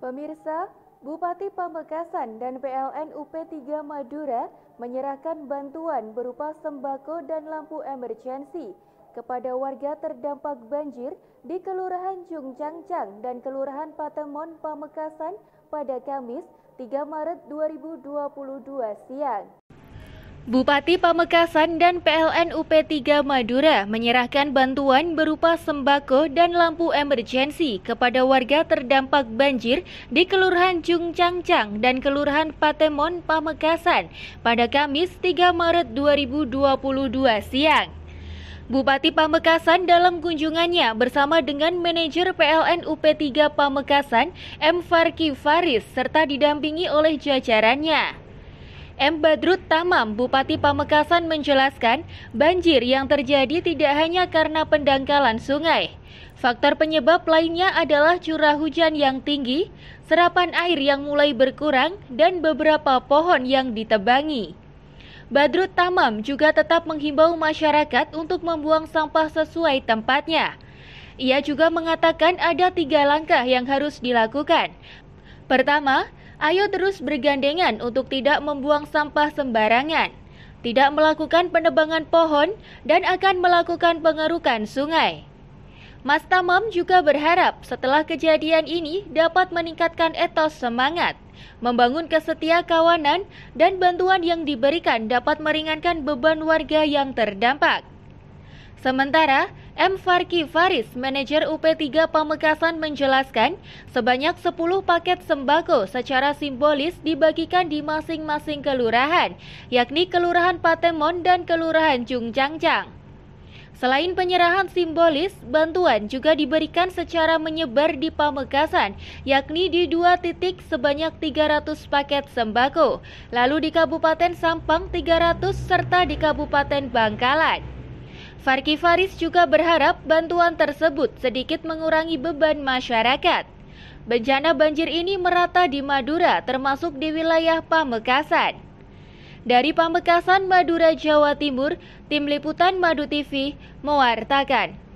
Pemirsa, Bupati Pamekasan dan PLN UP3 Madura menyerahkan bantuan berupa sembako dan lampu emergensi kepada warga terdampak banjir di Kelurahan Jungcangcang dan Kelurahan Patemon Pamekasan pada Kamis 3 Maret 2022 siang. Bupati Pamekasan dan PLN UP3 Madura menyerahkan bantuan berupa sembako dan lampu emergensi kepada warga terdampak banjir di Kelurahan Jungcangcang dan Kelurahan Patemon Pamekasan pada Kamis 3 Maret 2022 siang. Bupati Pamekasan dalam kunjungannya bersama dengan manajer PLN UP3 Pamekasan M. Farki Faris serta didampingi oleh jajarannya. M. Badrut Tamam, Bupati Pamekasan menjelaskan, banjir yang terjadi tidak hanya karena pendangkalan sungai. Faktor penyebab lainnya adalah curah hujan yang tinggi, serapan air yang mulai berkurang, dan beberapa pohon yang ditebangi. Badrut Tamam juga tetap menghimbau masyarakat untuk membuang sampah sesuai tempatnya. Ia juga mengatakan ada tiga langkah yang harus dilakukan. Pertama, ayo terus bergandengan untuk tidak membuang sampah sembarangan, tidak melakukan penebangan pohon, dan akan melakukan pengerukan sungai. Mas Tamam juga berharap setelah kejadian ini dapat meningkatkan etos semangat, membangun kesetia kawanan, dan bantuan yang diberikan dapat meringankan beban warga yang terdampak. Sementara, M. Farki Faris, manajer UP3 Pamekasan menjelaskan, sebanyak 10 paket sembako secara simbolis dibagikan di masing-masing kelurahan, yakni Kelurahan Patemon dan Kelurahan Jungjangjang. Selain penyerahan simbolis, bantuan juga diberikan secara menyebar di Pamekasan, yakni di dua titik sebanyak 300 paket sembako, lalu di Kabupaten Sampang 300 serta di Kabupaten Bangkalan. Farki Faris juga berharap bantuan tersebut sedikit mengurangi beban masyarakat. Bencana banjir ini merata di Madura termasuk di wilayah Pamekasan. Dari Pamekasan, Madura, Jawa Timur, Tim Liputan Madu TV mewartakan.